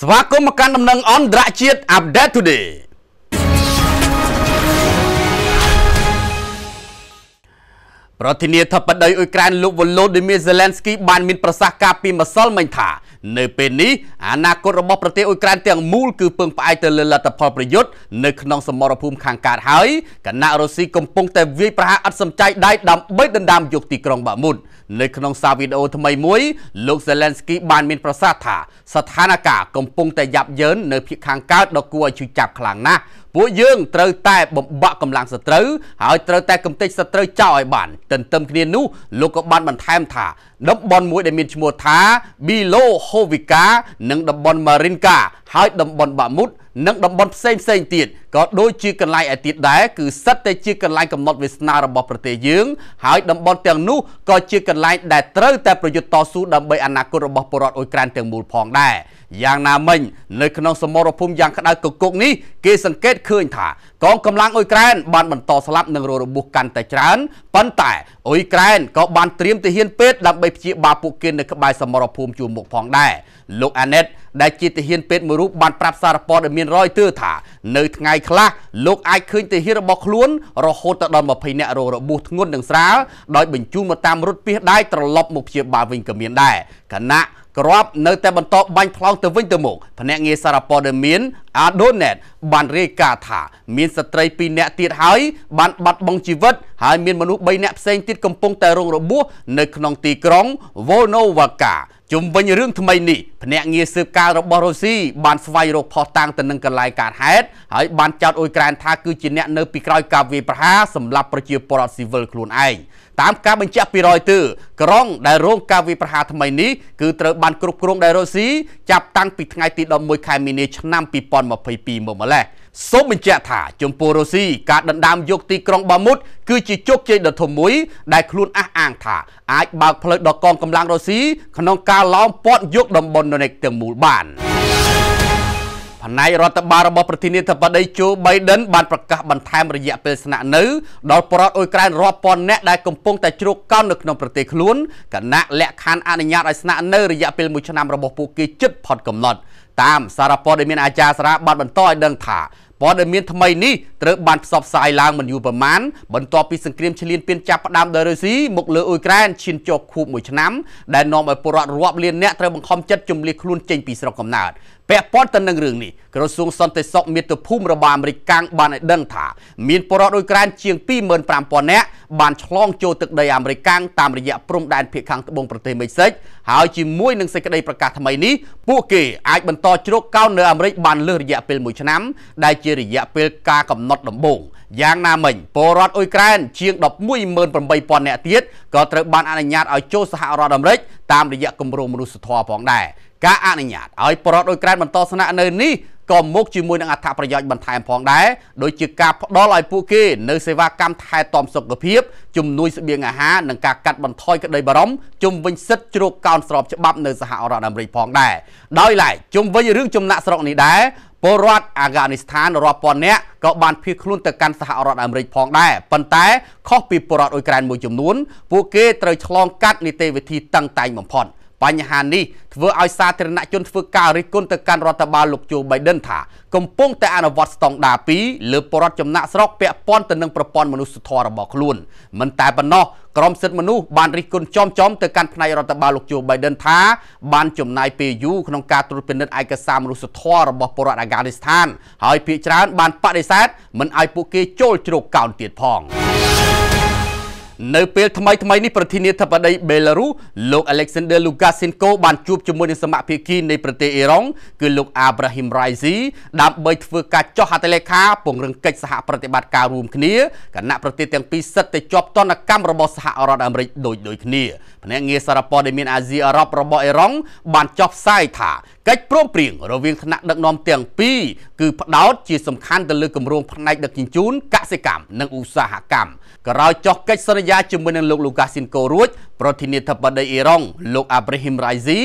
ស្វាគមន៍មកកាន់ដំណឹងអន្តរជាតិ Update Today ប្រធានាធិបតីអ៊ុយក្រែនលោកវ៉ូឡូឌីមៀសេឡែនស្គីបានមានប្រសាសន៍កាលពីម្សិលមិញថានៅពេលនេះអនាគតរបស់ប្រទេសអ៊ុយក្រែនទាំងមូលគឺពឹងផ្អែកទៅលើលទ្ធផលប្រយុទ្ធនៅក្នុងសមរភូមិខាងកើតហើយគណៈរុស្ស៊ីកំពុងតែវាយប្រហារអត់សំចៃដៃដើម្បីដណ្ដើមយកទីក្រុងបាមុននៅក្នុងសារវីដេអូថ្មីមួយលោកសេឡែនស្គីបានមានប្រសាសន៍ថាស្ថានភាពកំពុងតែយ៉ាប់យ៉ឺននៅភាគខាងកើតដ៏គួរឲ្យឈឺចាប់ខ្លាំងណាស់ពួកយើងត្រូវតែបំបាក់កម្លាំងសត្រូវហើយត្រូវតែកំទេចសត្រូវចោលឲ្យបានទទន្ទឹមគ្នានោះលោកក៏បានបន្ថែមថាតំបន់មួយដែលមានឈ្មោះថា Bilo Hovica និងតំបន់ Marinka ហើយតំបន់ Bamut និងតំបន់ផ្សេងផ្សេងទៀតក៏ដូចជាកន្លែងឯទៀតដែរគឺសិតតែជាកន្លែងកំណត់វាសនារបស់ប្រទេសយើងហើយតំបន់ទាំងនោះក៏ជាកន្លែងដែលត្រូវតែប្រយុទ្ធតស៊ូដើម្បីអនាគតរបស់ប្រជារដ្ឋអ៊ុយក្រែនទាំងមូលផងដែរយ៉ាងណាមិញនៅ ក្នុងសមរភូមិយ៉ាងក្តៅគគុកនេះគេសង្កេតឃើញថាកងកម្លាំងអ៊ុយក្រែន បានបន្តស្លាប់និងរងរបួសកាន់តែច្រើនប៉ុន្តែអ៊ុយក្រែនក៏បានត្រៀមទាហានពេទ្យដើម្បីព្យាបាលពួកគេនៅក្បែរសមរភូមិជួរមុខផងដែរលោកអាណេតដែលជាទាហានពេទ្យមួយរូបបានប្រាប់សារព័ត៌មានមានរយទើថានៅថ្ងៃខ្លះលោកអាចឃើញទាហានរបស់ខ្លួនរហូតដល់20នាក់រងរបួសធ្ងន់និងស្រាលដោយបញ្ជូនមកតាមរថពាសដែរត្រឡប់មកព្យាបាលវិញក៏មានដែរគណៈក្របនៅតែបន្តបាញ់ផ្លោងទៅវិញទៅមកភ្នាក់ងារសារព័ត៌មាន Adonet បានរាយការណ៍ថាមានស្ត្រី2នាក់ទៀតហើយបានបាត់បង់ជីវិតហើយមានមនុស្ស3នាក់ផ្សេងទៀតកំពុងតែរងរបួសនៅក្នុងទីក្រុង Volnovakha ជុំវិញរឿងថ្មីនេះភ្នាក់ងារស៊ើបការរបស់រុស្ស៊ីបានស្វែងរកផុសតាងទៅនឹងកន្លែងកើតហេតុហើយបានចោទអ៊ុយក្រែនថាគឺជាអ្នកនៅពីក្រោយការវាយប្រហារសម្រាប់ប្រជាពលរដ្ឋស៊ីវិលខ្លួនឯងតាមការបញ្ជាក់ពីរយទើក្រុងដែលរងការវាយប្រហារថ្មីនេះគឺត្រូវបានគ្រប់គ្រងដោយរុស្ស៊ីចាប់តាំងពីថ្ងៃទី11ខែមីនាឆ្នាំ2022មកម្ល៉េះសូមបញ្ជាក់ថាចំពោះរុស្ស៊ីការដណ្ដើមយកទីក្រុងបាមុតគឺជាជោគជ័យដ៏ធំមួយដែលខ្លួនអះអាងថាអាចបើកផ្លូវដល់កងកម្លាំងរុស្ស៊ីក្នុងការឡោមព័ទ្ធយកតំបន់ដុនណិកទាំងមូលបាន។ផ្នែករដ្ឋបាលរបស់ប្រធានាធិបតីជូបៃដិន បានប្រកាសបន្ថែមរយៈពេលស្នាក់នៅដល់ប្រដ្ឋអ៊ុយក្រែនរាប់ពាន់នាក់ដែលកំពុងតែជ្រកកោននៅក្នុងប្រទេសខ្លួនគណៈលក្ខខណ្ឌអនុញ្ញាតឲ្យស្នាក់នៅរយៈពេល1ឆ្នាំរបស់ពួកគេជិតផុតកំណត់តាមសារព័ត៌មានអាចារ្យសារបានបន្តឲ្យដឹងថាព័ត៌មានថ្មីនេះត្រូវបានផ្សព្វផ្សាយឡើងមិនយូរប៉ុន្មានបន្ទាប់ពីសង្គ្រាមឈ្លានពានចាប់ផ្ដើមដោយរុស្ស៊ីមកលើអ៊ុយក្រែនឈានចូលខួបមួយឆ្នាំដែលនាំឲ្យពលរដ្ឋរាប់លាននាក់ត្រូវបង្ខំចិត្តជម្លៀសខ្លួនចេញពីស្រុកកំណើតពាក់ព័ន្ធទៅនឹងរឿងនេះក្រសួងសន្តិសុខមាតុភូមិរបស់អាមេរិកកាំងបានឲ្យដឹងថាមានបរិវត្តអ៊ុយក្រែនជាង25,000នាក់បានឆ្លងចូលទឹកដីអាមេរិកកាំងតាមរយៈព្រំដែនភាគខាងត្បូងប្រទេសមិចសិចហើយជាមួយនឹងសេចក្តីប្រកាសថ្មីនេះពួកគេអាចបន្តជ្រកកោននៅអាមេរិកបានលើសរយៈពេល1ឆ្នាំដែលជារយៈពេលការកំណត់ដំបូងយ៉ាងណាមិញពលរដ្ឋអ៊ុយក្រែនជាង118,000នាក់ទៀតក៏ត្រូវបានអនុញ្ញាតឲ្យចូលសហរដ្ឋអាមេរិកតាមរយៈគម្រោងមនុស្សធម៌ផងដែរការអនុញ្ញាតឲ្យប្រដ្ឋដោយក្រែនបន្តស្នាក់នៅនេះក៏មកជាមួយនឹងអត្ថប្រយោជន៍បន្ថែមផងដែរដូចជាការផ្ដល់ឲ្យពួកគេ នៅសេវាកម្មថែទាំសុខភាពជំនួយស្បៀងអាហារនិងការកាត់បន្ថយក្តីបារម្ភជំវិញសិទ្ធិជ្រកកោនស្របច្បាប់នៅសហរដ្ឋអាមេរិកផងដែរដោយឡែកជំវិញរឿងចំណាក់ស្រុកនេះដែរពលរដ្ឋអាហ្គានីស្ថានរាប់ពាន់នាក់ក៏បានភៀសខ្លួនទៅកាន់សហរដ្ឋអាមេរិកផងដែរប៉ុន្តែ ខុសពីពលរដ្ឋអ៊ុយក្រែនមួយចំនួនពួកគេត្រូវឆ្លងកាត់នីតិវិធីតឹងតែងបំផុត។បញ្ហានេះធ្វើឲ្យសាធារណជនធ្វើការរិះគន់ទៅកាន់រដ្ឋបាលលោកជូបៃដិនថាកំពុងតែអនុវត្តស្តង់ដារ2លើបរដ្ឋចំណាក់ស្រុកពាក់ព័ន្ធទៅនឹងប្រព័ន្ធមនុស្សធម៌របស់ខ្លួនមិនតែប៉ុណ្ណោះក្រមសិទ្ធិមនុស្សបានរិះគន់ចំចំទៅកាន់ផ្នែករដ្ឋបាលលោកជូបៃដិនថា បានចំណាយពេលយូរក្នុងការត្រួតពិនិត្យឯកសារមនុស្សធម៌របស់ពលរដ្ឋអាហ្គានីស្ថានហើយភាគច្រើនបានបដិសេធមិនឲ្យពួកគេចូលជ្រោកកោនទៀតផងនៅពេលថ្មីថ្មីនេះប្រធានាធិបតីបេឡារុសលោក Alexander Lukashenko បានជួបជាមួយនឹងសមាភិកីនៃប្រទេសអ៊ីរ៉ង់គឺលោក Abrahim Raisi ដើម្បីធ្វើការចុះហត្ថលេខាពង្រឹងកិច្ចសហប្រតិបត្តិការរួមគ្នាគណៈប្រទេសទាំងពីរសិតតែជាប់ទណ្ឌកម្មរបស់សហរដ្ឋអាមេរិកដូចដូចគ្នាភ្នាក់ងារសារព័ត៌មានអាស៊ីអឺរ៉ុបរបស់អេរ៉ង់បានចុះផ្សាយថាកិច្ចព្រមព្រៀងរវាងថ្នាក់ដឹកនាំទាំងពីរគឺផ្ដោតជាសំខាន់ទៅលើគម្រោងផ្នែកដឹកជញ្ជូនកសិកម្មនិងឧស្សាហកម្មក្រោយចុះកិច្ចសន្យាជាមួយនឹងលោកលូកាស៊ីនកូរួចប្រធានាធិបតីអេរ៉ង់លោកអាប់រ៉េហ៊ីមរ៉ៃស៊ី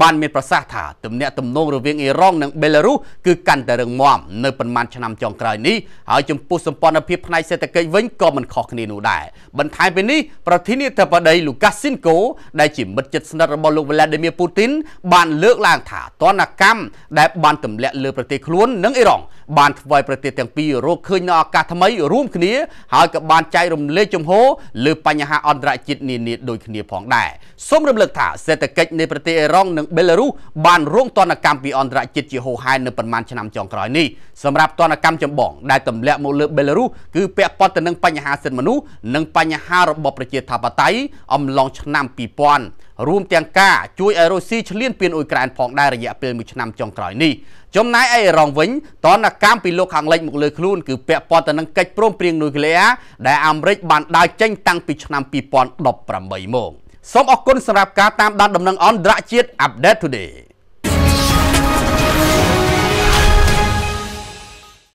បានមានប្រសាសន៍ថាទំនាក់ទំនងរវាងអេរ៉ង់និងបេឡារុសគឺកាន់តែរឹងមាំនៅប៉ុន្មានឆ្នាំចុងក្រោយនេះហើយចំពោះសម្ព័ន្ធភាពផ្នែកសេដ្ឋកិច្ចវិញក៏មិនខុសគ្នានោះដែរបន្ថែមពីនេះប្រធានាធិបតីលូកាស៊ីនកូដែលជាមិត្តជិតស្និទ្ធរបស់លោក Vladimir Putin បានលើកឡើងថាទណ្ឌកម្មដែលបានទម្លាក់លើ ប្រទេសខ្លួននិងអ៊ីរ៉ង់បានថ្វាយប្រទេសទាំងពីររកឃើញនូវឱកាសថ្មីរួមគ្នាហើយក៏បានចែករំលែកជំហរលើបញ្ហាអន្តរជាតិនានាដូចគ្នាផងដែរសូមរំលឹកថាសេដ្ឋកិច្ចនៃប្រទេសអេរ៉ង់និងបេឡារុសបានរងទណ្ឌកម្មពីអន្តរជាតិជាហូរហែនៅប្រមាណឆ្នាំចុងក្រោយនេះសម្រាប់ទណ្ឌកម្មចម្បងដែលទម្លាក់មកលើបេឡារុសគឺពាក់ព័ន្ធទៅនឹងបញ្ហាសិទ្ធិមនុស្សនិងបញ្ហារបបប្រជាធិបតេយ្យអំឡុងឆ្នាំ2000រួមទាំងការជួយឲ្យរុស្ស៊ីឈ្លានពានអ៊ុយក្រែនផងដែររយៈពេល1ឆ្នាំចុងក្រោយនេះចំណែកឯអ៊ីរ៉ង់វិញតនកម្មពីលោកខាងលិចមកលើខ្លួនគឺពាក់ព័ន្ធទៅនឹងកិច្ចព្រមព្រៀងនុយក្លេអ៊ែរដែលអាមេរិកបានដើរចេញតាំងពីឆ្នាំ2018មកសូមអរគុណសម្រាប់ការតាមដានដំណឹងអន្តរជាតិ Update Today